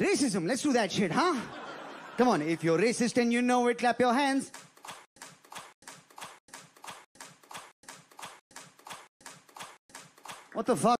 Racism, let's do that shit, huh? Come on, if you're racist and you know it, clap your hands. What the fuck?